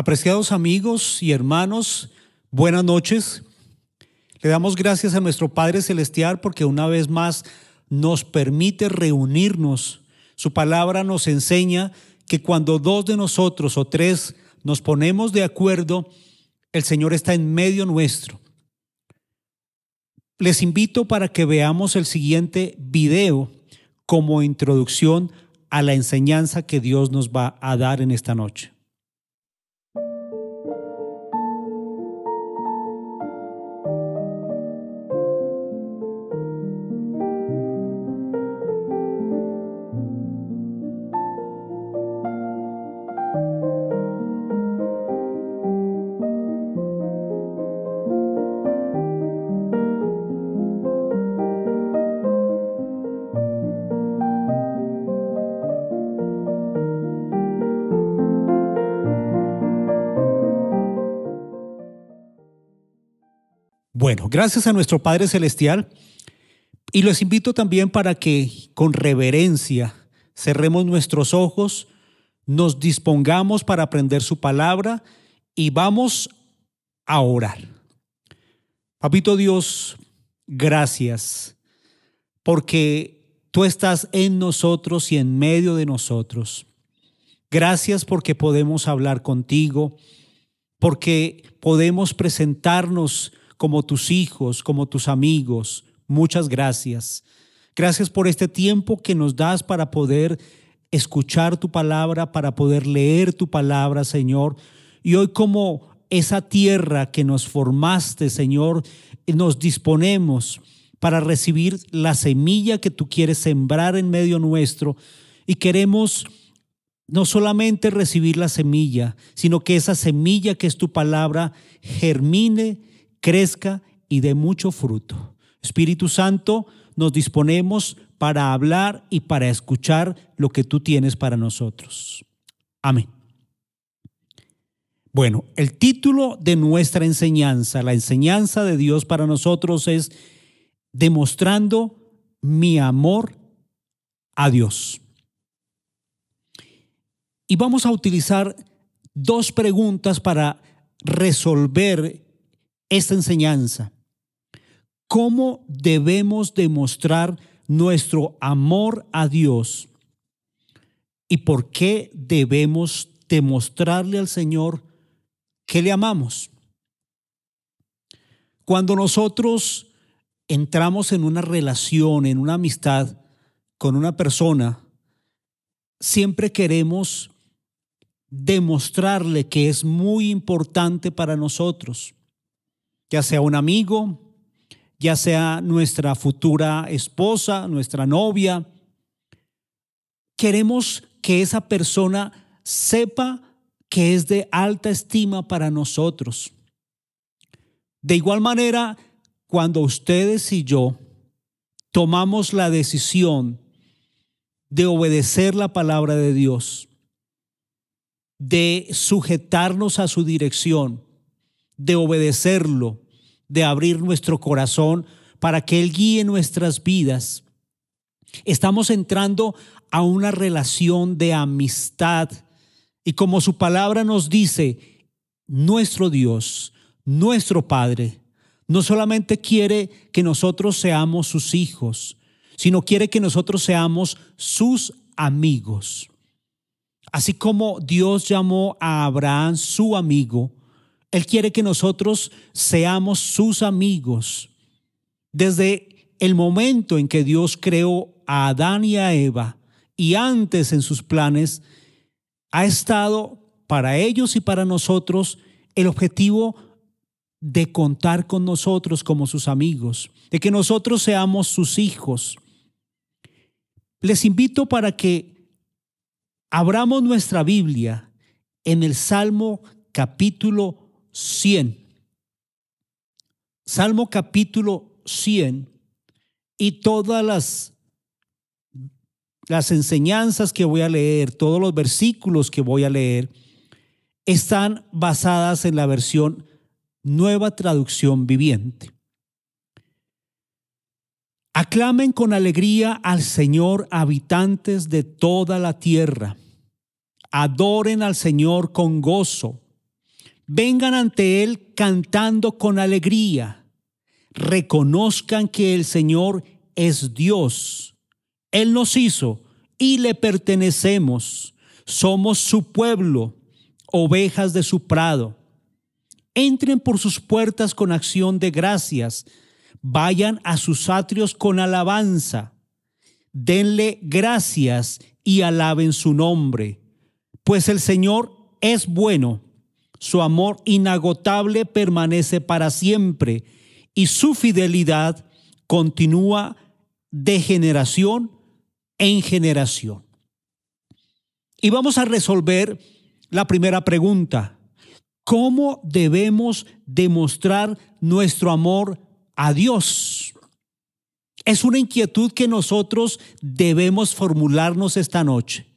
Apreciados amigos y hermanos, buenas noches. Le damos gracias a nuestro Padre Celestial porque una vez más nos permite reunirnos. Su palabra nos enseña que cuando dos de nosotros o tres nos ponemos de acuerdo, el Señor está en medio nuestro. Les invito para que veamos el siguiente video como introducción a la enseñanza que Dios nos va a dar en esta noche. Bueno, gracias a nuestro Padre Celestial y los invito también para que con reverencia cerremos nuestros ojos, nos dispongamos para aprender su palabra y vamos a orar. Papito Dios, gracias porque tú estás en nosotros y en medio de nosotros. Gracias porque podemos hablar contigo, porque podemos presentarnos como tus hijos, como tus amigos. Muchas gracias. Gracias por este tiempo que nos das para poder escuchar tu palabra, para poder leer tu palabra, Señor. Y hoy como esa tierra que nos formaste, Señor, nos disponemos para recibir la semilla que tú quieres sembrar en medio nuestro y queremos no solamente recibir la semilla, sino que esa semilla que es tu palabra germine crezca y dé mucho fruto. Espíritu Santo, nos disponemos para hablar y para escuchar lo que tú tienes para nosotros. Amén. Bueno, el título de nuestra enseñanza, la enseñanza de Dios para nosotros es Demostrando mi amor a Dios. Y vamos a utilizar dos preguntas para resolver esta enseñanza. ¿Cómo debemos demostrar nuestro amor a Dios? ¿Y por qué debemos demostrarle al Señor que le amamos? Cuando nosotros entramos en una relación, en una amistad con una persona, siempre queremos demostrarle que es muy importante para nosotros ya sea un amigo, ya sea nuestra futura esposa, nuestra novia. Queremos que esa persona sepa que es de alta estima para nosotros. De igual manera, cuando ustedes y yo tomamos la decisión de obedecer la palabra de Dios, de sujetarnos a su dirección, de obedecerlo, de abrir nuestro corazón para que Él guíe nuestras vidas. Estamos entrando a una relación de amistad y como su palabra nos dice, nuestro Dios, nuestro Padre, no solamente quiere que nosotros seamos sus hijos, sino quiere que nosotros seamos sus amigos. Así como Dios llamó a Abraham su amigo, él quiere que nosotros seamos sus amigos. Desde el momento en que Dios creó a Adán y a Eva y antes en sus planes, ha estado para ellos y para nosotros el objetivo de contar con nosotros como sus amigos, de que nosotros seamos sus hijos. Les invito para que abramos nuestra Biblia en el Salmo capítulo Salmo capítulo 100 y todas las, las enseñanzas que voy a leer, todos los versículos que voy a leer, están basadas en la versión nueva traducción viviente. Aclamen con alegría al Señor habitantes de toda la tierra. Adoren al Señor con gozo vengan ante Él cantando con alegría. Reconozcan que el Señor es Dios. Él nos hizo y le pertenecemos. Somos su pueblo, ovejas de su prado. Entren por sus puertas con acción de gracias. Vayan a sus atrios con alabanza. Denle gracias y alaben su nombre, pues el Señor es bueno su amor inagotable permanece para siempre y su fidelidad continúa de generación en generación. Y vamos a resolver la primera pregunta. ¿Cómo debemos demostrar nuestro amor a Dios? Es una inquietud que nosotros debemos formularnos esta noche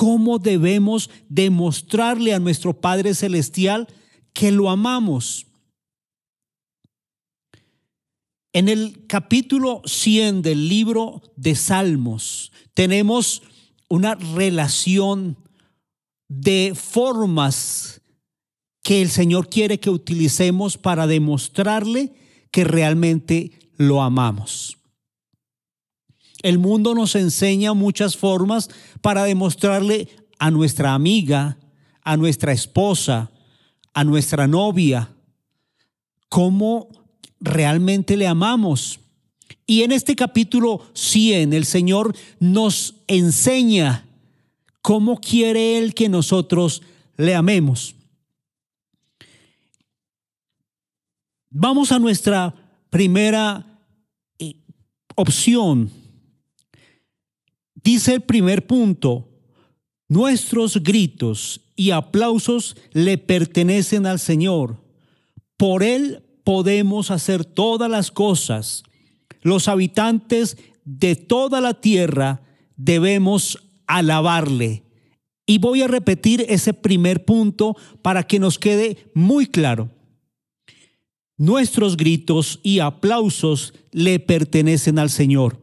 cómo debemos demostrarle a nuestro Padre Celestial que lo amamos. En el capítulo 100 del libro de Salmos tenemos una relación de formas que el Señor quiere que utilicemos para demostrarle que realmente lo amamos. El mundo nos enseña muchas formas para demostrarle a nuestra amiga, a nuestra esposa, a nuestra novia, cómo realmente le amamos. Y en este capítulo 100 el Señor nos enseña cómo quiere Él que nosotros le amemos. Vamos a nuestra primera eh, opción Dice el primer punto, nuestros gritos y aplausos le pertenecen al Señor. Por Él podemos hacer todas las cosas. Los habitantes de toda la tierra debemos alabarle. Y voy a repetir ese primer punto para que nos quede muy claro. Nuestros gritos y aplausos le pertenecen al Señor.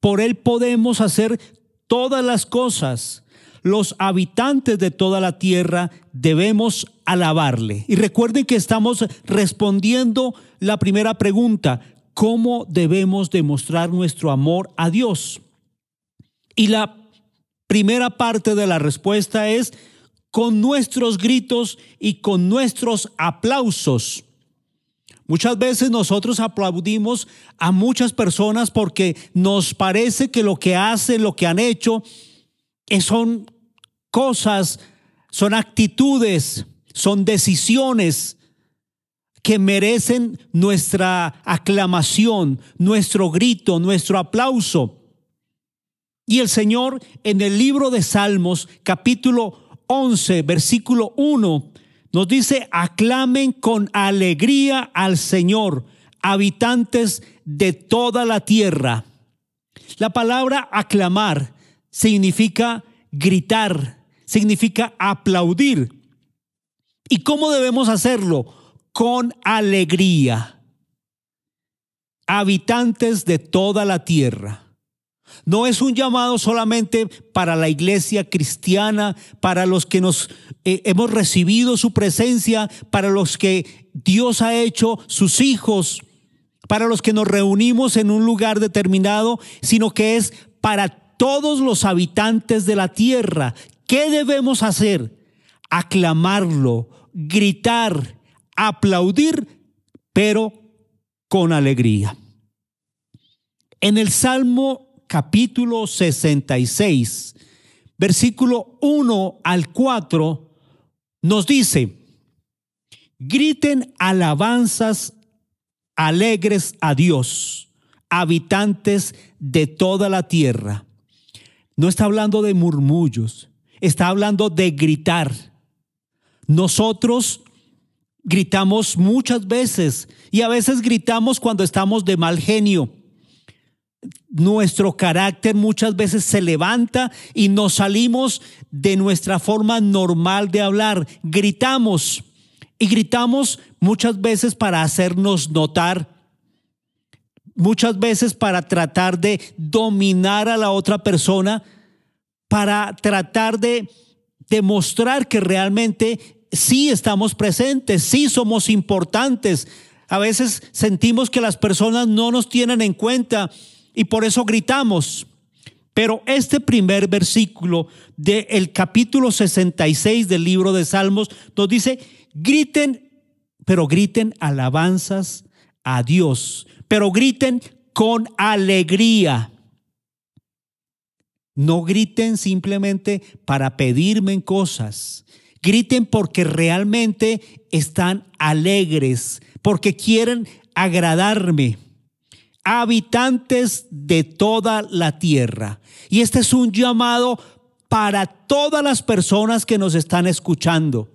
Por Él podemos hacer todas las cosas. Los habitantes de toda la tierra debemos alabarle. Y recuerden que estamos respondiendo la primera pregunta. ¿Cómo debemos demostrar nuestro amor a Dios? Y la primera parte de la respuesta es con nuestros gritos y con nuestros aplausos. Muchas veces nosotros aplaudimos a muchas personas porque nos parece que lo que hacen, lo que han hecho, eh, son cosas, son actitudes, son decisiones que merecen nuestra aclamación, nuestro grito, nuestro aplauso. Y el Señor en el libro de Salmos, capítulo 11, versículo 1, nos dice, aclamen con alegría al Señor, habitantes de toda la tierra. La palabra aclamar significa gritar, significa aplaudir. ¿Y cómo debemos hacerlo? Con alegría. Habitantes de toda la tierra. No es un llamado solamente para la iglesia cristiana, para los que nos eh, hemos recibido su presencia, para los que Dios ha hecho sus hijos, para los que nos reunimos en un lugar determinado, sino que es para todos los habitantes de la tierra. ¿Qué debemos hacer? Aclamarlo, gritar, aplaudir, pero con alegría. En el Salmo capítulo 66, versículo 1 al 4, nos dice, griten alabanzas alegres a Dios, habitantes de toda la tierra. No está hablando de murmullos, está hablando de gritar. Nosotros gritamos muchas veces y a veces gritamos cuando estamos de mal genio nuestro carácter muchas veces se levanta y nos salimos de nuestra forma normal de hablar. Gritamos y gritamos muchas veces para hacernos notar, muchas veces para tratar de dominar a la otra persona, para tratar de demostrar que realmente sí estamos presentes, sí somos importantes. A veces sentimos que las personas no nos tienen en cuenta y por eso gritamos. Pero este primer versículo del capítulo 66 del libro de Salmos nos dice, griten, pero griten alabanzas a Dios, pero griten con alegría. No griten simplemente para pedirme cosas. Griten porque realmente están alegres, porque quieren agradarme habitantes de toda la tierra. Y este es un llamado para todas las personas que nos están escuchando.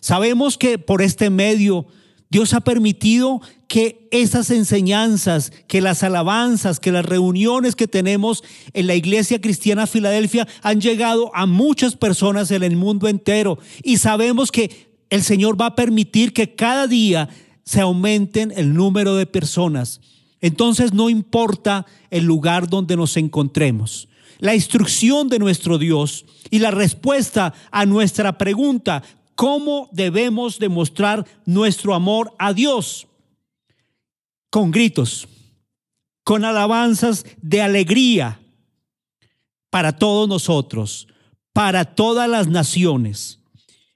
Sabemos que por este medio Dios ha permitido que esas enseñanzas, que las alabanzas, que las reuniones que tenemos en la Iglesia Cristiana Filadelfia han llegado a muchas personas en el mundo entero. Y sabemos que el Señor va a permitir que cada día se aumenten el número de personas. Entonces no importa el lugar donde nos encontremos. La instrucción de nuestro Dios y la respuesta a nuestra pregunta, ¿cómo debemos demostrar nuestro amor a Dios? Con gritos, con alabanzas de alegría para todos nosotros, para todas las naciones.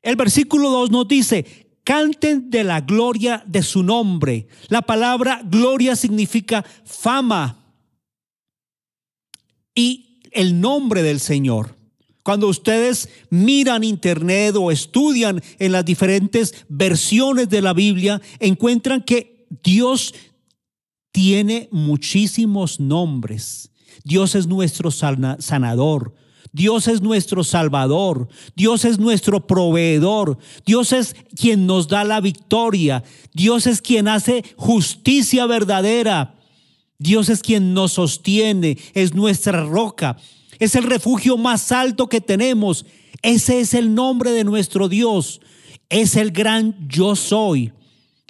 El versículo 2 nos dice canten de la gloria de su nombre. La palabra gloria significa fama y el nombre del Señor. Cuando ustedes miran internet o estudian en las diferentes versiones de la Biblia, encuentran que Dios tiene muchísimos nombres. Dios es nuestro sanador, Dios es nuestro Salvador, Dios es nuestro proveedor, Dios es quien nos da la victoria, Dios es quien hace justicia verdadera, Dios es quien nos sostiene, es nuestra roca, es el refugio más alto que tenemos, ese es el nombre de nuestro Dios, es el gran yo soy,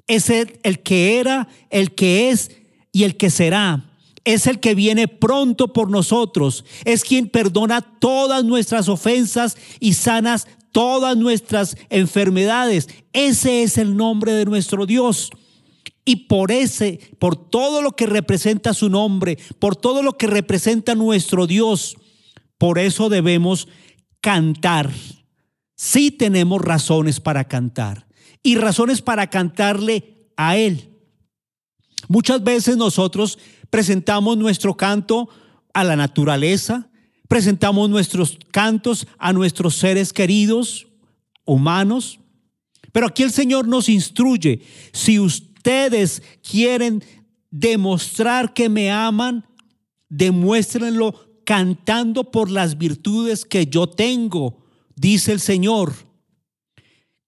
es el, el que era, el que es y el que será es el que viene pronto por nosotros, es quien perdona todas nuestras ofensas y sanas todas nuestras enfermedades. Ese es el nombre de nuestro Dios. Y por ese, por todo lo que representa su nombre, por todo lo que representa nuestro Dios, por eso debemos cantar. Sí tenemos razones para cantar y razones para cantarle a Él. Muchas veces nosotros presentamos nuestro canto a la naturaleza, presentamos nuestros cantos a nuestros seres queridos, humanos. Pero aquí el Señor nos instruye, si ustedes quieren demostrar que me aman, demuéstrenlo cantando por las virtudes que yo tengo, dice el Señor.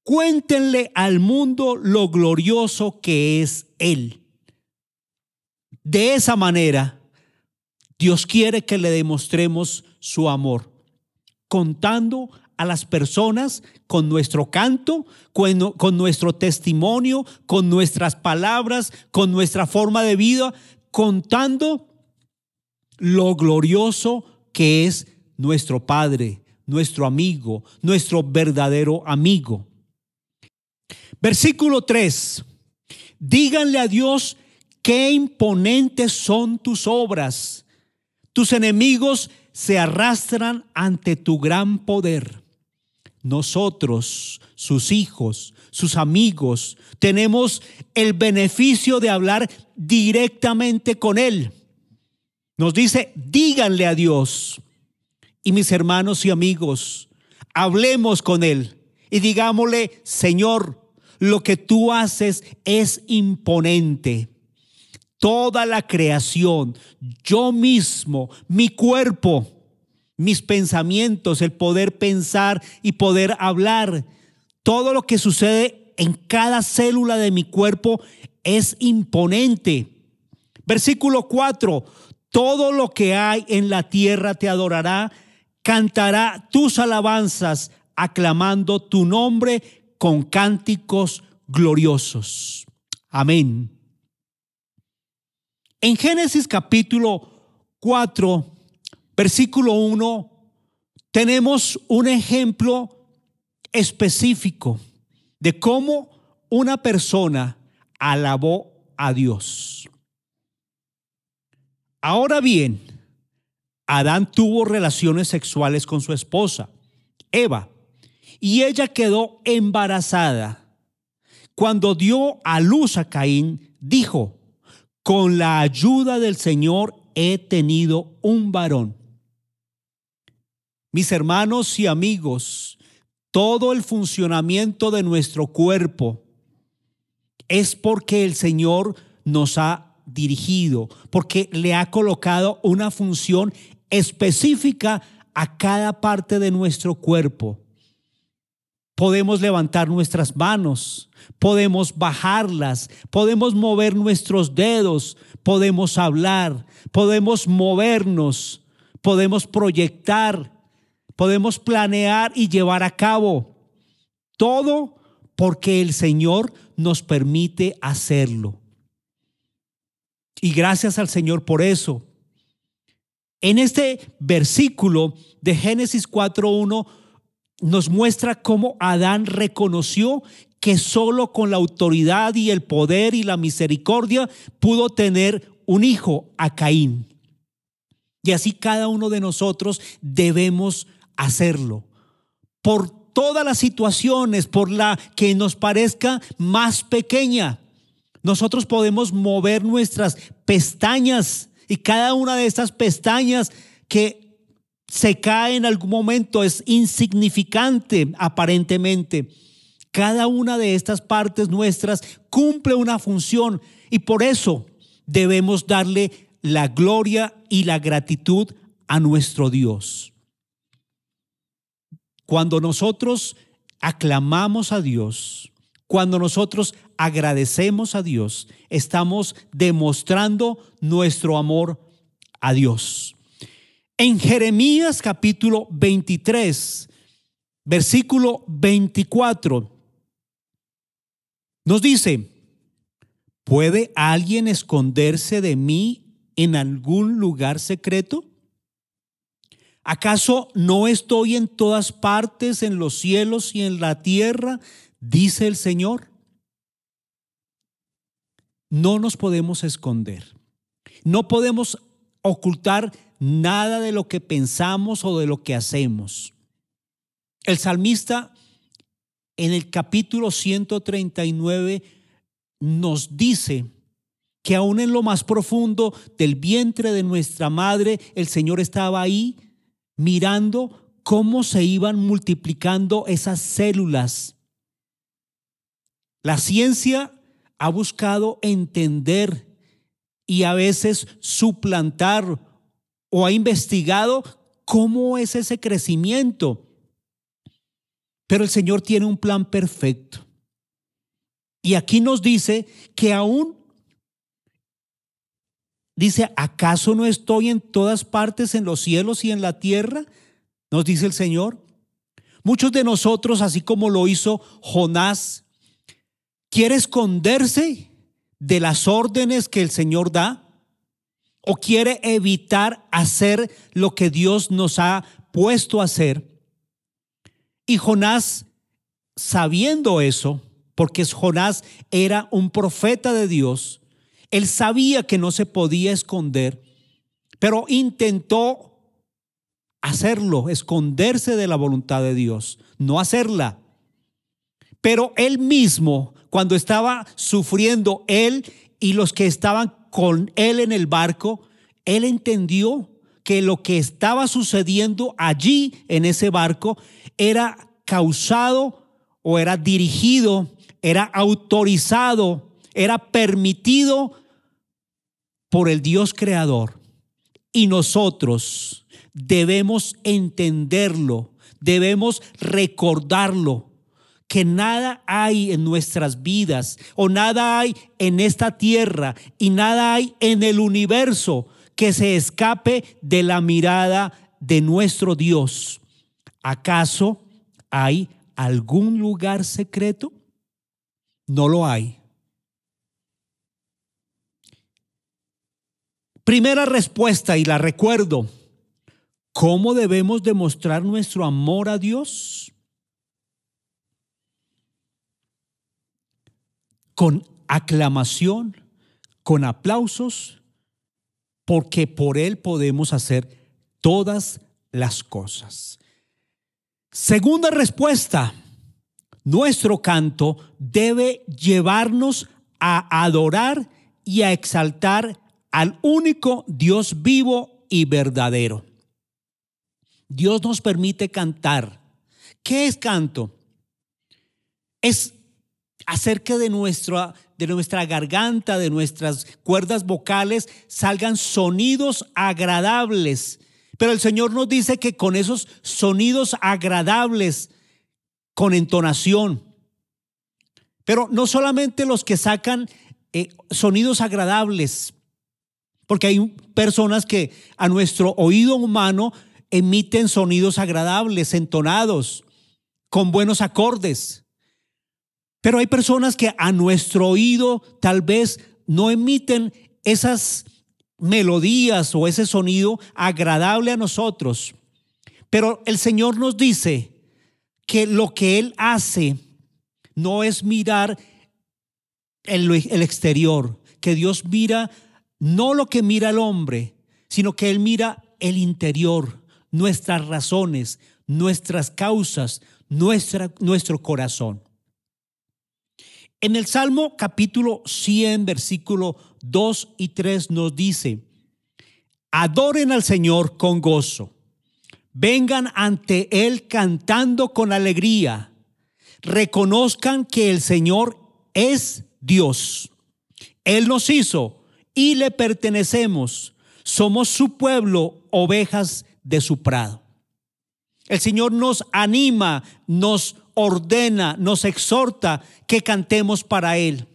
Cuéntenle al mundo lo glorioso que es Él. De esa manera, Dios quiere que le demostremos su amor, contando a las personas con nuestro canto, con, nuestro testimonio, con nuestras palabras, con nuestra forma de vida, contando lo glorioso que es nuestro Padre, nuestro amigo, nuestro verdadero amigo. Versículo 3. Díganle a Dios qué imponentes son tus obras. Tus enemigos se arrastran ante tu gran poder. Nosotros, sus hijos, sus amigos, tenemos el beneficio de hablar directamente con Él. Nos dice, díganle a Dios. Y mis hermanos y amigos, hablemos con Él y digámosle, Señor, lo que tú haces es imponente toda la creación, yo mismo, mi cuerpo, mis pensamientos, el poder pensar y poder hablar, todo lo que sucede en cada célula de mi cuerpo es imponente. Versículo 4, todo lo que hay en la tierra te adorará, cantará tus alabanzas, aclamando tu nombre con cánticos gloriosos. Amén. En Génesis capítulo 4, versículo 1, tenemos un ejemplo específico de cómo una persona alabó a Dios. Ahora bien, Adán tuvo relaciones sexuales con su esposa, Eva, y ella quedó embarazada. Cuando dio a luz a Caín, dijo, con la ayuda del Señor he tenido un varón. Mis hermanos y amigos, todo el funcionamiento de nuestro cuerpo es porque el Señor nos ha dirigido, porque le ha colocado una función específica a cada parte de nuestro cuerpo podemos levantar nuestras manos, podemos bajarlas, podemos mover nuestros dedos, podemos hablar, podemos movernos, podemos proyectar, podemos planear y llevar a cabo. Todo porque el Señor nos permite hacerlo. Y gracias al Señor por eso. En este versículo de Génesis 4.1 nos muestra cómo Adán reconoció que solo con la autoridad y el poder y la misericordia pudo tener un hijo a Caín. Y así cada uno de nosotros debemos hacerlo. Por todas las situaciones, por la que nos parezca más pequeña, nosotros podemos mover nuestras pestañas y cada una de estas pestañas que se cae en algún momento, es insignificante aparentemente. Cada una de estas partes nuestras cumple una función y por eso debemos darle la gloria y la gratitud a nuestro Dios. Cuando nosotros aclamamos a Dios, cuando nosotros agradecemos a Dios, estamos demostrando nuestro amor a Dios. En Jeremías capítulo 23, versículo 24, nos dice, ¿puede alguien esconderse de mí en algún lugar secreto? ¿Acaso no estoy en todas partes, en los cielos y en la tierra? Dice el Señor. No nos podemos esconder. No podemos ocultar nada de lo que pensamos o de lo que hacemos. El salmista en el capítulo 139 nos dice que aún en lo más profundo del vientre de nuestra madre, el Señor estaba ahí mirando cómo se iban multiplicando esas células. La ciencia ha buscado entender y a veces suplantar o ha investigado cómo es ese crecimiento. Pero el Señor tiene un plan perfecto. Y aquí nos dice que aún, dice, ¿acaso no estoy en todas partes, en los cielos y en la tierra? Nos dice el Señor. Muchos de nosotros, así como lo hizo Jonás, quiere esconderse de las órdenes que el Señor da o quiere evitar hacer lo que Dios nos ha puesto a hacer. Y Jonás, sabiendo eso, porque Jonás era un profeta de Dios, él sabía que no se podía esconder, pero intentó hacerlo, esconderse de la voluntad de Dios, no hacerla. Pero él mismo, cuando estaba sufriendo, él y los que estaban con él en el barco, él entendió que lo que estaba sucediendo allí en ese barco era causado o era dirigido, era autorizado, era permitido por el Dios creador. Y nosotros debemos entenderlo, debemos recordarlo que nada hay en nuestras vidas o nada hay en esta tierra y nada hay en el universo que se escape de la mirada de nuestro Dios. ¿Acaso hay algún lugar secreto? No lo hay. Primera respuesta, y la recuerdo, ¿cómo debemos demostrar nuestro amor a Dios? con aclamación, con aplausos, porque por Él podemos hacer todas las cosas. Segunda respuesta, nuestro canto debe llevarnos a adorar y a exaltar al único Dios vivo y verdadero. Dios nos permite cantar. ¿Qué es canto? Es Acerca de nuestra, de nuestra garganta, de nuestras cuerdas vocales, salgan sonidos agradables. Pero el Señor nos dice que con esos sonidos agradables, con entonación, pero no solamente los que sacan eh, sonidos agradables, porque hay personas que a nuestro oído humano emiten sonidos agradables, entonados, con buenos acordes. Pero hay personas que a nuestro oído tal vez no emiten esas melodías o ese sonido agradable a nosotros. Pero el Señor nos dice que lo que Él hace no es mirar el, exterior, que Dios mira no lo que mira el hombre, sino que Él mira el interior, nuestras razones, nuestras causas, nuestra, nuestro corazón. En el Salmo capítulo 100, versículo 2 y 3 nos dice, adoren al Señor con gozo, vengan ante Él cantando con alegría, reconozcan que el Señor es Dios. Él nos hizo y le pertenecemos, somos su pueblo, ovejas de su prado. El Señor nos anima, nos ordena, nos exhorta que cantemos para Él.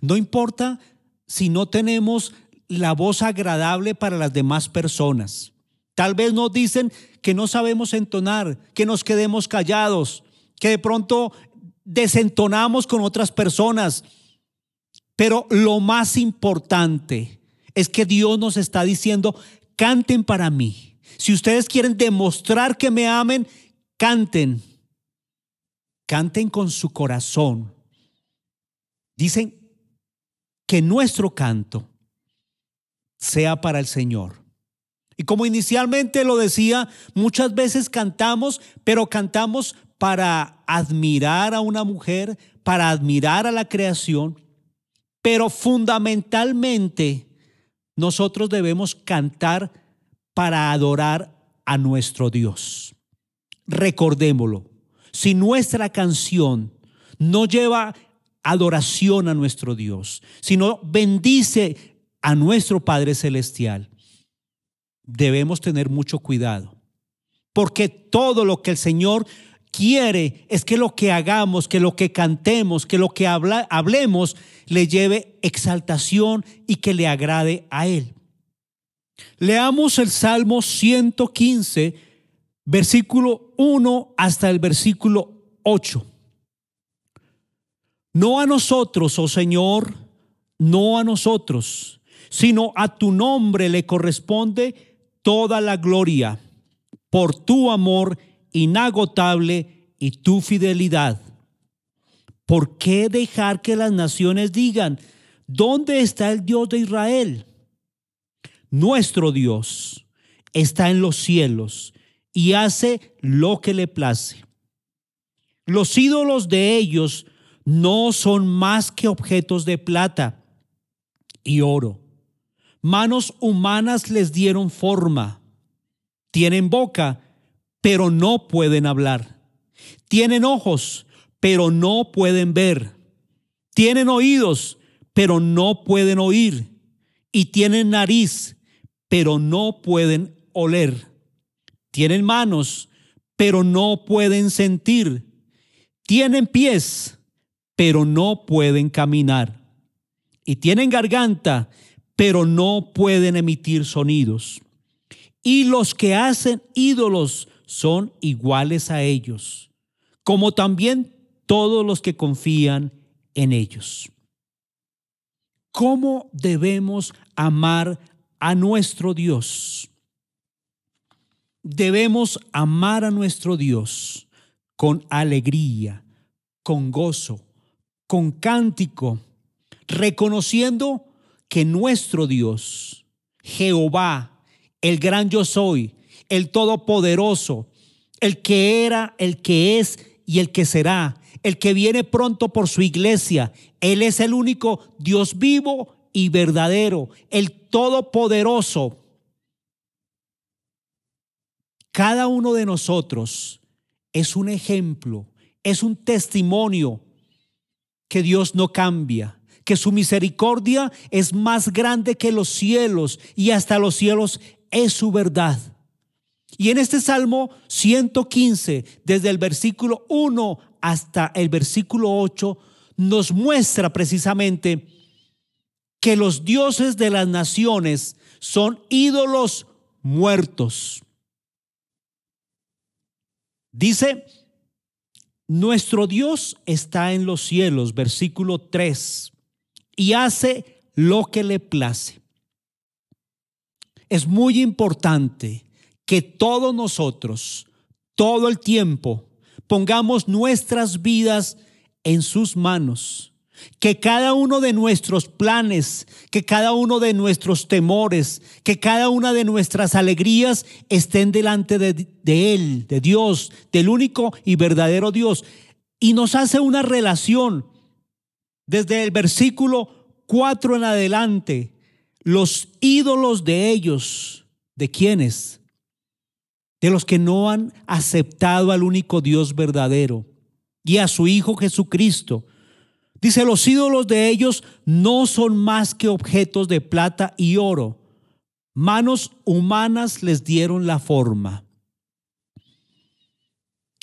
No importa si no tenemos la voz agradable para las demás personas. Tal vez nos dicen que no sabemos entonar, que nos quedemos callados, que de pronto desentonamos con otras personas. Pero lo más importante es que Dios nos está diciendo, canten para mí. Si ustedes quieren demostrar que me amen, Canten, canten con su corazón. Dicen que nuestro canto sea para el Señor. Y como inicialmente lo decía, muchas veces cantamos, pero cantamos para admirar a una mujer, para admirar a la creación, pero fundamentalmente nosotros debemos cantar para adorar a nuestro Dios recordémoslo. Si nuestra canción no lleva adoración a nuestro Dios, sino bendice a nuestro Padre Celestial, debemos tener mucho cuidado. Porque todo lo que el Señor quiere es que lo que hagamos, que lo que cantemos, que lo que habla, hablemos le lleve exaltación y que le agrade a Él. Leamos el Salmo 115 versículo 1 hasta el versículo 8. No a nosotros, oh Señor, no a nosotros, sino a tu nombre le corresponde toda la gloria por tu amor inagotable y tu fidelidad. ¿Por qué dejar que las naciones digan, ¿dónde está el Dios de Israel? Nuestro Dios está en los cielos y hace lo que le place. Los ídolos de ellos no son más que objetos de plata y oro. Manos humanas les dieron forma. Tienen boca, pero no pueden hablar. Tienen ojos, pero no pueden ver. Tienen oídos, pero no pueden oír. Y tienen nariz, pero no pueden oler tienen manos, pero no pueden sentir, tienen pies, pero no pueden caminar, y tienen garganta, pero no pueden emitir sonidos. Y los que hacen ídolos son iguales a ellos, como también todos los que confían en ellos. ¿Cómo debemos amar a nuestro Dios? Debemos amar a nuestro Dios con alegría, con gozo, con cántico, reconociendo que nuestro Dios, Jehová, el gran yo soy, el todopoderoso, el que era, el que es y el que será, el que viene pronto por su iglesia, Él es el único Dios vivo y verdadero, el todopoderoso, cada uno de nosotros es un ejemplo, es un testimonio que Dios no cambia, que su misericordia es más grande que los cielos y hasta los cielos es su verdad. Y en este Salmo 115, desde el versículo 1 hasta el versículo 8, nos muestra precisamente que los dioses de las naciones son ídolos muertos. Dice, nuestro Dios está en los cielos, versículo 3, y hace lo que le place. Es muy importante que todos nosotros, todo el tiempo, pongamos nuestras vidas en sus manos que cada uno de nuestros planes, que cada uno de nuestros temores, que cada una de nuestras alegrías estén delante de, Él, de Dios, del único y verdadero Dios. Y nos hace una relación desde el versículo 4 en adelante, los ídolos de ellos, ¿de quiénes? De los que no han aceptado al único Dios verdadero y a su Hijo Jesucristo Dice, los ídolos de ellos no son más que objetos de plata y oro. Manos humanas les dieron la forma.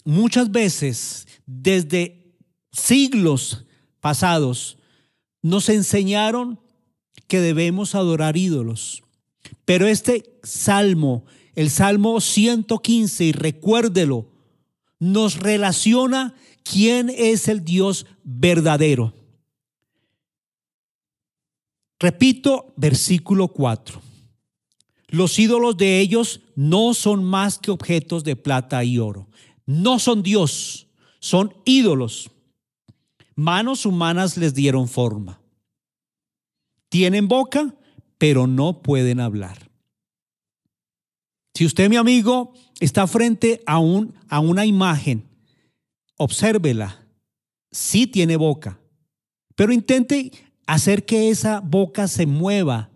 Muchas veces, desde siglos pasados, nos enseñaron que debemos adorar ídolos. Pero este salmo, el Salmo 115, y recuérdelo, nos relaciona ¿Quién es el Dios verdadero? Repito, versículo 4. Los ídolos de ellos no son más que objetos de plata y oro. No son Dios, son ídolos. Manos humanas les dieron forma. Tienen boca, pero no pueden hablar. Si usted, mi amigo, está frente a, a una imagen obsérvela, sí tiene boca, pero intente hacer que esa boca se mueva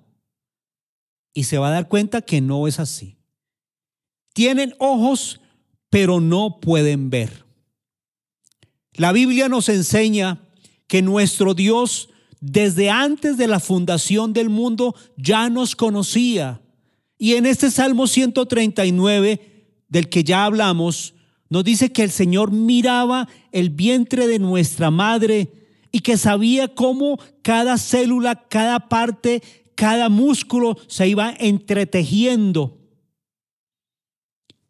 y se va a dar cuenta que no es así. Tienen ojos, pero no pueden ver. La Biblia nos enseña que nuestro Dios desde antes de la fundación del mundo ya nos conocía. Y en este Salmo 139, del que ya hablamos, nos dice que el Señor miraba el vientre de nuestra madre y que sabía cómo cada célula, cada parte, cada músculo se iba entretejiendo.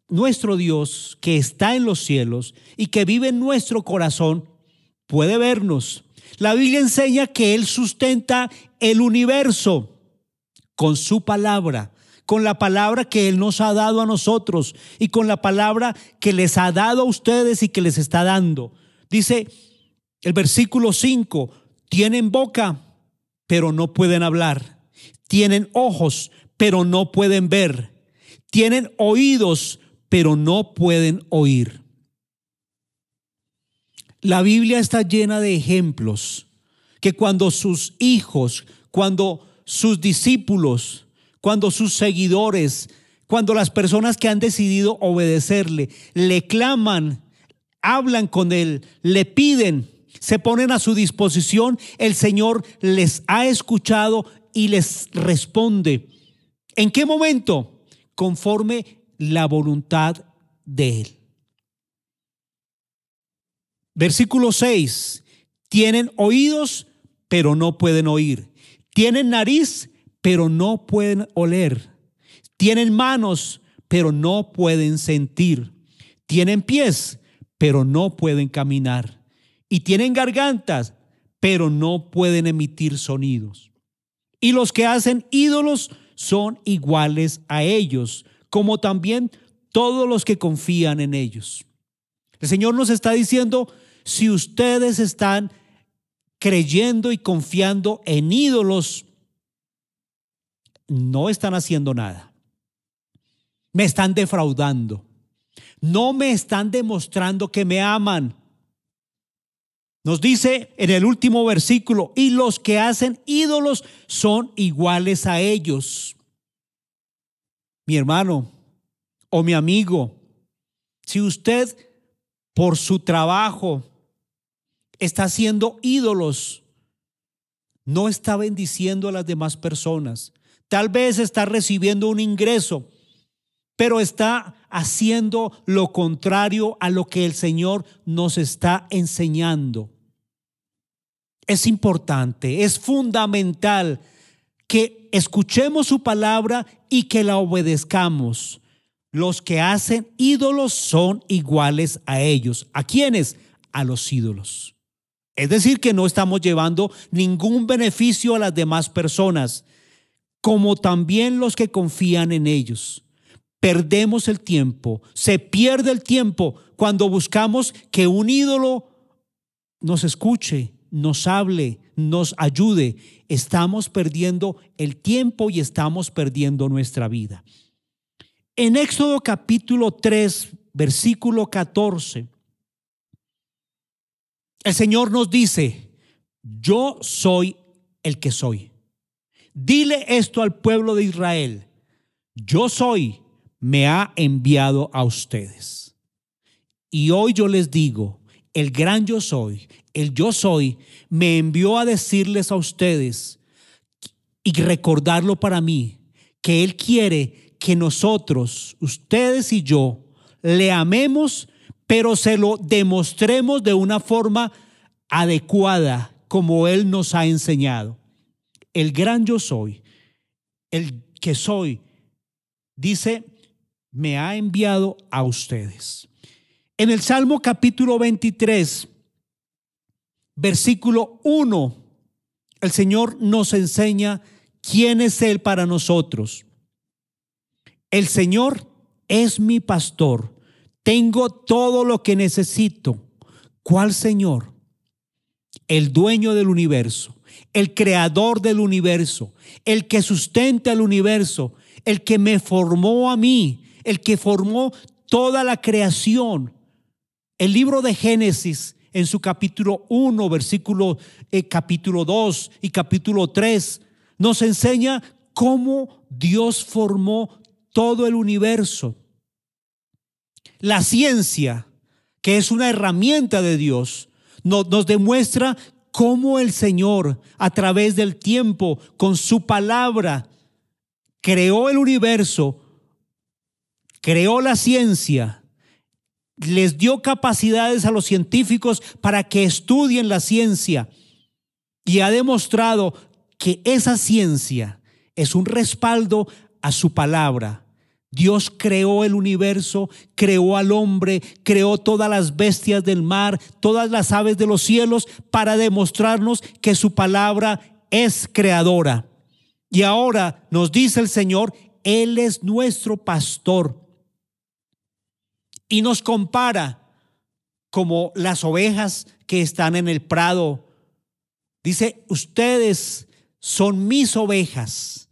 Nuestro Dios que está en los cielos y que vive en nuestro corazón puede vernos. La Biblia enseña que Él sustenta el universo con su palabra, con la palabra que Él nos ha dado a nosotros y con la palabra que les ha dado a ustedes y que les está dando. Dice el versículo 5, tienen boca, pero no pueden hablar. Tienen ojos, pero no pueden ver. Tienen oídos, pero no pueden oír. La Biblia está llena de ejemplos que cuando sus hijos, cuando sus discípulos, cuando sus seguidores, cuando las personas que han decidido obedecerle, le claman, hablan con él, le piden, se ponen a su disposición, el Señor les ha escuchado y les responde. ¿En qué momento? Conforme la voluntad de Él. Versículo 6. Tienen oídos, pero no pueden oír. Tienen nariz, pero no pueden oler. Tienen manos, pero no pueden sentir. Tienen pies, pero no pueden caminar. Y tienen gargantas, pero no pueden emitir sonidos. Y los que hacen ídolos son iguales a ellos, como también todos los que confían en ellos. El Señor nos está diciendo, si ustedes están creyendo y confiando en ídolos, no están haciendo nada. Me están defraudando. No me están demostrando que me aman. Nos dice en el último versículo, y los que hacen ídolos son iguales a ellos. Mi hermano o mi amigo, si usted por su trabajo está haciendo ídolos, no está bendiciendo a las demás personas, Tal vez está recibiendo un ingreso, pero está haciendo lo contrario a lo que el Señor nos está enseñando. Es importante, es fundamental que escuchemos su palabra y que la obedezcamos. Los que hacen ídolos son iguales a ellos. ¿A quiénes? A los ídolos. Es decir, que no estamos llevando ningún beneficio a las demás personas como también los que confían en ellos. Perdemos el tiempo, se pierde el tiempo cuando buscamos que un ídolo nos escuche, nos hable, nos ayude. Estamos perdiendo el tiempo y estamos perdiendo nuestra vida. En Éxodo capítulo 3, versículo 14, el Señor nos dice, yo soy el que soy. Dile esto al pueblo de Israel. Yo soy, me ha enviado a ustedes. Y hoy yo les digo, el gran yo soy, el yo soy, me envió a decirles a ustedes y recordarlo para mí, que Él quiere que nosotros, ustedes y yo, le amemos, pero se lo demostremos de una forma adecuada, como Él nos ha enseñado el gran yo soy, el que soy, dice, me ha enviado a ustedes. En el Salmo capítulo 23, versículo 1, el Señor nos enseña quién es Él para nosotros. El Señor es mi pastor. Tengo todo lo que necesito. ¿Cuál Señor? El dueño del universo el creador del universo, el que sustenta el universo, el que me formó a mí, el que formó toda la creación. El libro de Génesis en su capítulo 1, versículo eh, capítulo 2 y capítulo 3 nos enseña cómo Dios formó todo el universo. La ciencia, que es una herramienta de Dios, nos demuestra cómo el Señor, a través del tiempo, con su palabra, creó el universo, creó la ciencia, les dio capacidades a los científicos para que estudien la ciencia y ha demostrado que esa ciencia es un respaldo a su palabra, Dios creó el universo, creó al hombre, creó todas las bestias del mar, todas las aves de los cielos, para demostrarnos que su palabra es creadora. Y ahora nos dice el Señor, Él es nuestro pastor. Y nos compara como las ovejas que están en el prado. Dice, ustedes son mis ovejas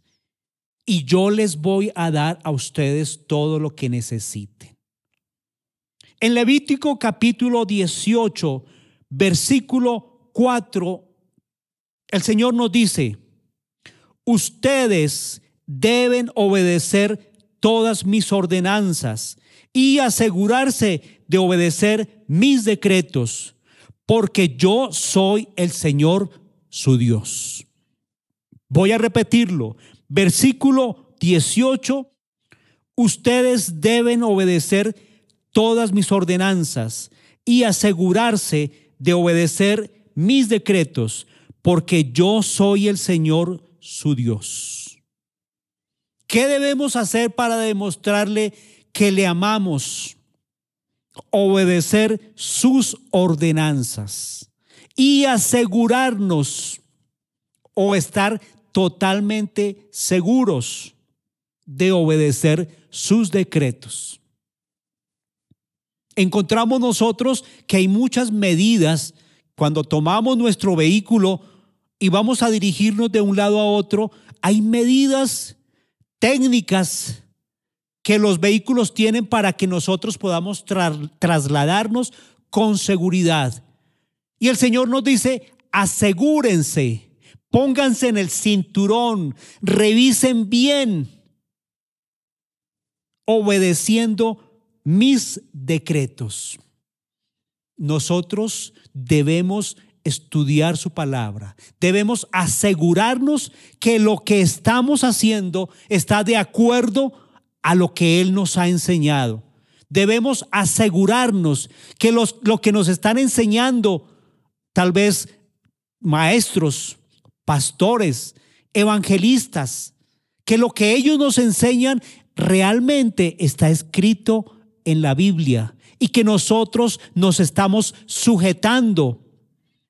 y yo les voy a dar a ustedes todo lo que necesiten. En Levítico capítulo 18, versículo 4, el Señor nos dice, ustedes deben obedecer todas mis ordenanzas y asegurarse de obedecer mis decretos, porque yo soy el Señor su Dios. Voy a repetirlo, versículo 18, ustedes deben obedecer todas mis ordenanzas y asegurarse de obedecer mis decretos, porque yo soy el Señor su Dios. ¿Qué debemos hacer para demostrarle que le amamos? Obedecer sus ordenanzas y asegurarnos o estar totalmente seguros de obedecer sus decretos. Encontramos nosotros que hay muchas medidas cuando tomamos nuestro vehículo y vamos a dirigirnos de un lado a otro, hay medidas técnicas que los vehículos tienen para que nosotros podamos trasladarnos con seguridad. Y el Señor nos dice, asegúrense Pónganse en el cinturón, revisen bien, obedeciendo mis decretos. Nosotros debemos estudiar su palabra. Debemos asegurarnos que lo que estamos haciendo está de acuerdo a lo que Él nos ha enseñado. Debemos asegurarnos que los, lo que nos están enseñando, tal vez maestros, pastores, evangelistas, que lo que ellos nos enseñan realmente está escrito en la Biblia y que nosotros nos estamos sujetando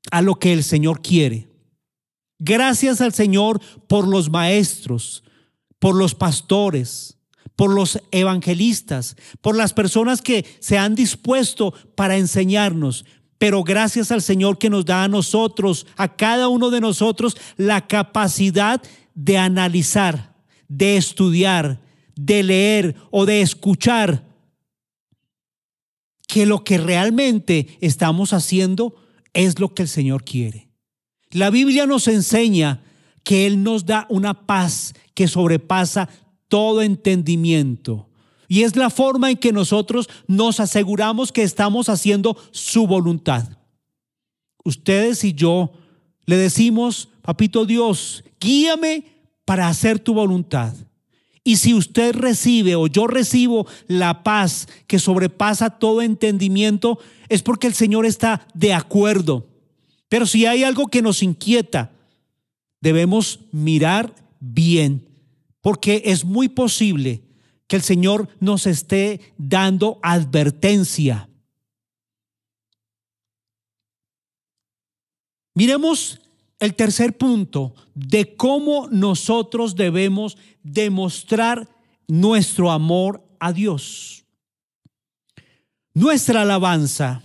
a lo que el Señor quiere. Gracias al Señor por los maestros, por los pastores, por los evangelistas, por las personas que se han dispuesto para enseñarnos, pero gracias al Señor que nos da a nosotros, a cada uno de nosotros, la capacidad de analizar, de estudiar, de leer o de escuchar que lo que realmente estamos haciendo es lo que el Señor quiere. La Biblia nos enseña que Él nos da una paz que sobrepasa todo entendimiento. Y es la forma en que nosotros nos aseguramos que estamos haciendo su voluntad. Ustedes y yo le decimos, papito Dios, guíame para hacer tu voluntad. Y si usted recibe o yo recibo la paz que sobrepasa todo entendimiento, es porque el Señor está de acuerdo. Pero si hay algo que nos inquieta, debemos mirar bien, porque es muy posible que el Señor nos esté dando advertencia. Miremos el tercer punto de cómo nosotros debemos demostrar nuestro amor a Dios. Nuestra alabanza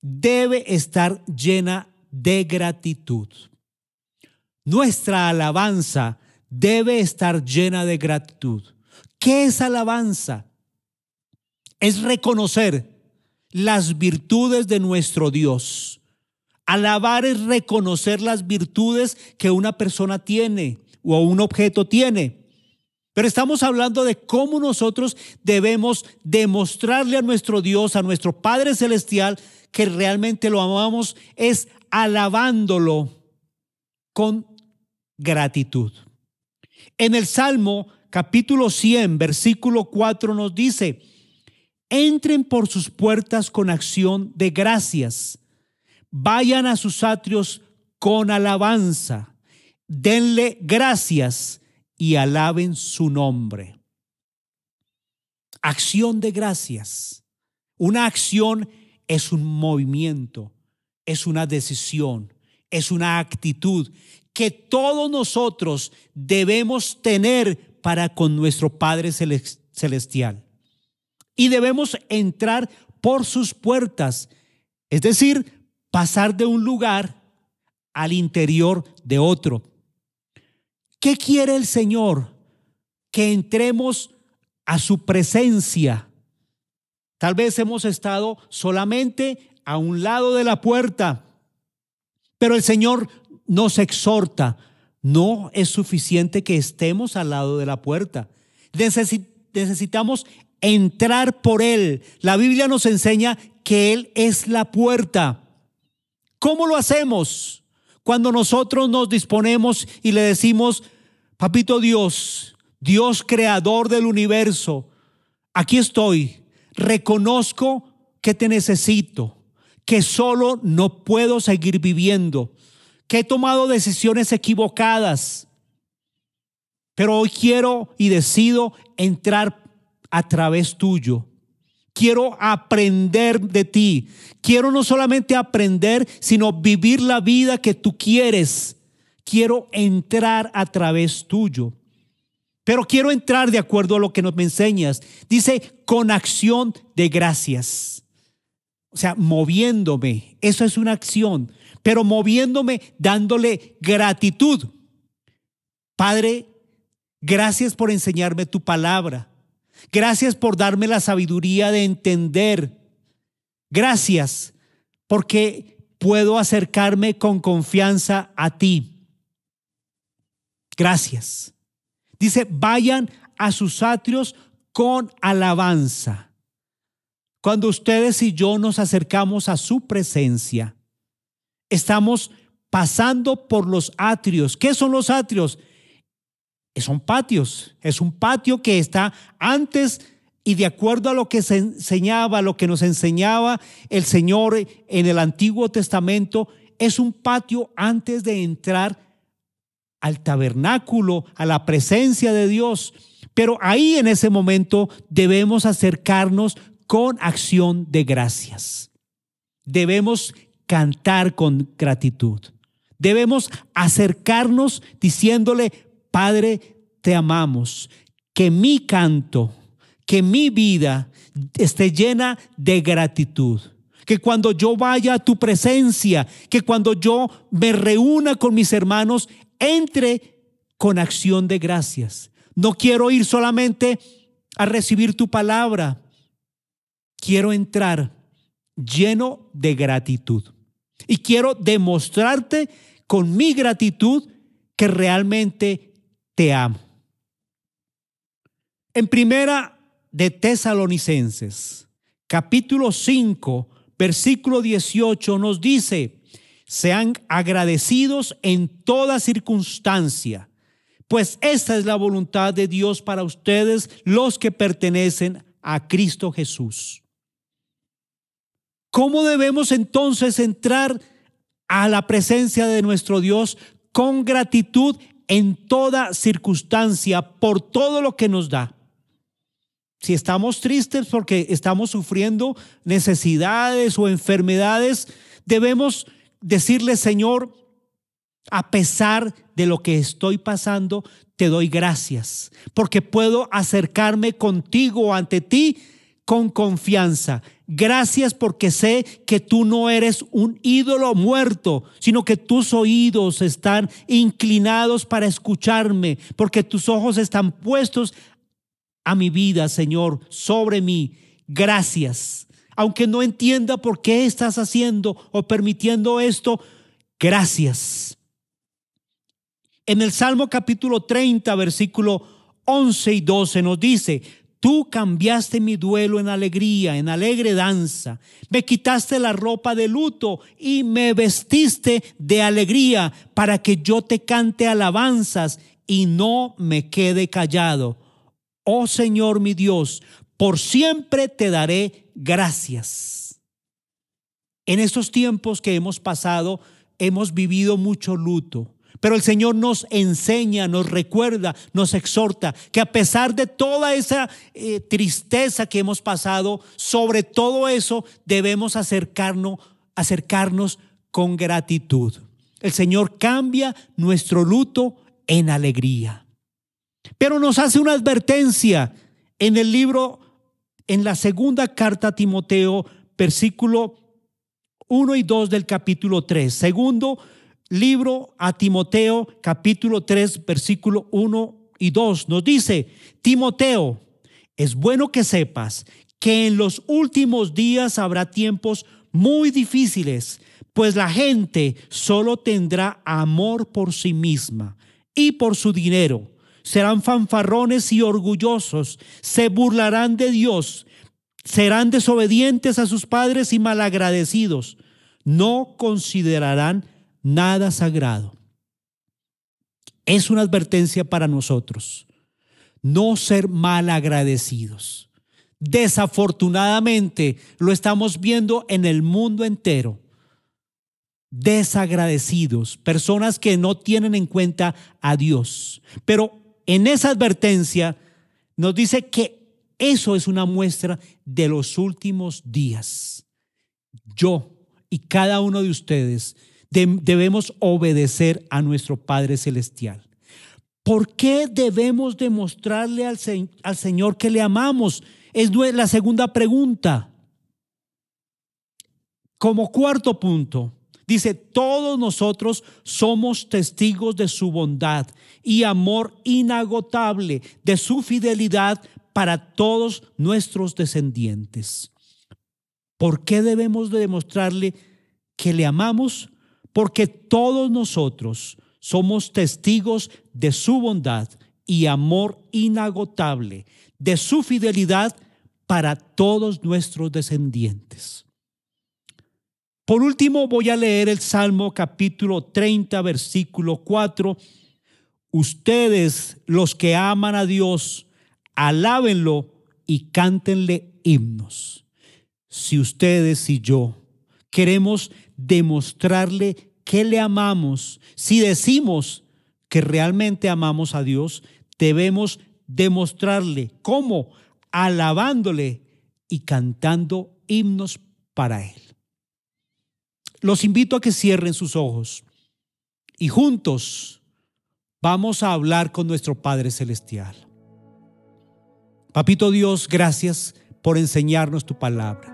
debe estar llena de gratitud. Nuestra alabanza debe estar llena de gratitud. ¿Qué es alabanza? Es reconocer las virtudes de nuestro Dios. Alabar es reconocer las virtudes que una persona tiene o un objeto tiene. Pero estamos hablando de cómo nosotros debemos demostrarle a nuestro Dios, a nuestro Padre Celestial, que realmente lo amamos, es alabándolo con gratitud. En el Salmo capítulo 100, versículo 4 nos dice, entren por sus puertas con acción de gracias, vayan a sus atrios con alabanza, denle gracias y alaben su nombre. Acción de gracias. Una acción es un movimiento, es una decisión, es una actitud que todos nosotros debemos tener para con nuestro Padre Celestial. Y debemos entrar por sus puertas, es decir, pasar de un lugar al interior de otro. ¿Qué quiere el Señor? Que entremos a su presencia. Tal vez hemos estado solamente a un lado de la puerta, pero el Señor nos exhorta no es suficiente que estemos al lado de la puerta. necesitamos entrar por Él. La Biblia nos enseña que Él es la puerta. ¿Cómo lo hacemos? Cuando nosotros nos disponemos y le decimos, papito Dios, Dios creador del universo, aquí estoy, reconozco que te necesito, que solo no puedo seguir viviendo que he tomado decisiones equivocadas, pero hoy quiero y decido entrar a través tuyo. Quiero aprender de ti. Quiero no solamente aprender, sino vivir la vida que tú quieres. Quiero entrar a través tuyo. Pero quiero entrar de acuerdo a lo que nos enseñas. Dice, con acción de gracias. O sea, moviéndome. Eso es una acción pero moviéndome dándole gratitud. Padre, gracias por enseñarme tu palabra. Gracias por darme la sabiduría de entender. Gracias porque puedo acercarme con confianza a ti. Gracias. Dice, vayan a sus atrios con alabanza. Cuando ustedes y yo nos acercamos a su presencia, estamos pasando por los atrios. ¿Qué son los atrios? Son patios. Es un patio que está antes y de acuerdo a lo que se enseñaba, lo que nos enseñaba el Señor en el Antiguo Testamento, es un patio antes de entrar al tabernáculo, a la presencia de Dios. Pero ahí en ese momento debemos acercarnos con acción de gracias. Debemos cantar con gratitud. Debemos acercarnos diciéndole, Padre, te amamos. Que mi canto, que mi vida esté llena de gratitud. Que cuando yo vaya a tu presencia, que cuando yo me reúna con mis hermanos, entre con acción de gracias. No quiero ir solamente a recibir tu palabra. Quiero entrar lleno de gratitud. Y quiero demostrarte con mi gratitud que realmente te amo. En primera de Tesalonicenses, capítulo 5, versículo 18 nos dice, sean agradecidos en toda circunstancia, pues esta es la voluntad de Dios para ustedes los que pertenecen a Cristo Jesús. ¿Cómo debemos entonces entrar a la presencia de nuestro Dios con gratitud en toda circunstancia por todo lo que nos da? Si estamos tristes porque estamos sufriendo necesidades o enfermedades, debemos decirle, Señor, a pesar de lo que estoy pasando, te doy gracias, porque puedo acercarme contigo ante ti con confianza. Gracias porque sé que tú no eres un ídolo muerto, sino que tus oídos están inclinados para escucharme, porque tus ojos están puestos a mi vida, Señor, sobre mí. Gracias. Aunque no entienda por qué estás haciendo o permitiendo esto, gracias. En el Salmo capítulo 30, versículo 11 y 12 nos dice, Tú cambiaste mi duelo en alegría, en alegre danza. Me quitaste la ropa de luto y me vestiste de alegría para que yo te cante alabanzas y no me quede callado. Oh Señor mi Dios, por siempre te daré gracias. En estos tiempos que hemos pasado, hemos vivido mucho luto. Pero el Señor nos enseña, nos recuerda, nos exhorta que a pesar de toda esa eh, tristeza que hemos pasado, sobre todo eso debemos acercarnos, acercarnos con gratitud. El Señor cambia nuestro luto en alegría. Pero nos hace una advertencia en el libro, en la segunda carta a Timoteo, versículo 1 y 2 del capítulo 3. Segundo, libro a Timoteo capítulo 3 versículo 1 y 2 nos dice, Timoteo, es bueno que sepas que en los últimos días habrá tiempos muy difíciles, pues la gente solo tendrá amor por sí misma y por su dinero. Serán fanfarrones y orgullosos, se burlarán de Dios, serán desobedientes a sus padres y malagradecidos. No considerarán nada sagrado. Es una advertencia para nosotros. No ser mal agradecidos. Desafortunadamente lo estamos viendo en el mundo entero. Desagradecidos, personas que no tienen en cuenta a Dios. Pero en esa advertencia nos dice que eso es una muestra de los últimos días. Yo y cada uno de ustedes debemos obedecer a nuestro Padre Celestial. ¿Por qué debemos demostrarle al, Señor que le amamos? Es la segunda pregunta. Como cuarto punto, dice, todos nosotros somos testigos de su bondad y amor inagotable, de su fidelidad para todos nuestros descendientes. ¿Por qué debemos demostrarle que le amamos? porque todos nosotros somos testigos de su bondad y amor inagotable, de su fidelidad para todos nuestros descendientes. Por último, voy a leer el Salmo capítulo 30, versículo 4. Ustedes, los que aman a Dios, alábenlo y cántenle himnos. Si ustedes y yo queremos demostrarle qué le amamos, si decimos que realmente amamos a Dios, debemos demostrarle cómo, alabándole y cantando himnos para Él. Los invito a que cierren sus ojos y juntos vamos a hablar con nuestro Padre Celestial. Papito Dios, gracias por enseñarnos tu palabra.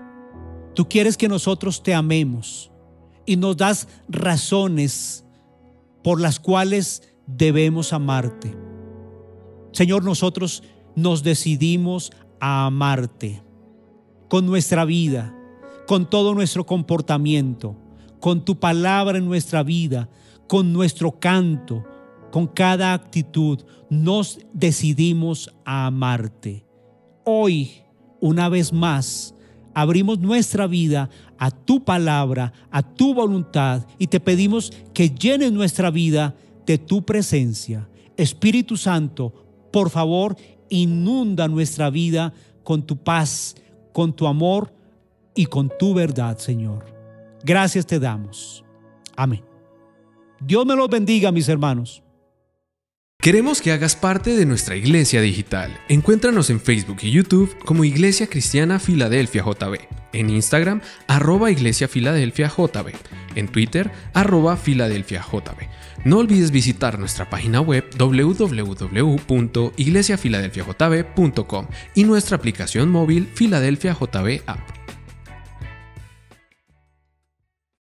Tú quieres que nosotros te amemos y nos das razones por las cuales debemos amarte. Señor, nosotros nos decidimos a amarte con nuestra vida, con todo nuestro comportamiento, con tu palabra en nuestra vida, con nuestro canto, con cada actitud. Nos decidimos a amarte. Hoy, una vez más, abrimos nuestra vida a tu palabra, a tu voluntad y te pedimos que llenes nuestra vida de tu presencia. Espíritu Santo, por favor, inunda nuestra vida con tu paz, con tu amor y con tu verdad, Señor. Gracias te damos. Amén. Dios me los bendiga, mis hermanos. Queremos que hagas parte de nuestra iglesia digital. Encuéntranos en Facebook y YouTube como Iglesia Cristiana Filadelfia JB, en Instagram arroba Iglesia Filadelfia JB, en Twitter arroba Filadelfia JB. No olvides visitar nuestra página web www.iglesiafiladelfiajb.com y nuestra aplicación móvil Filadelfia JB App.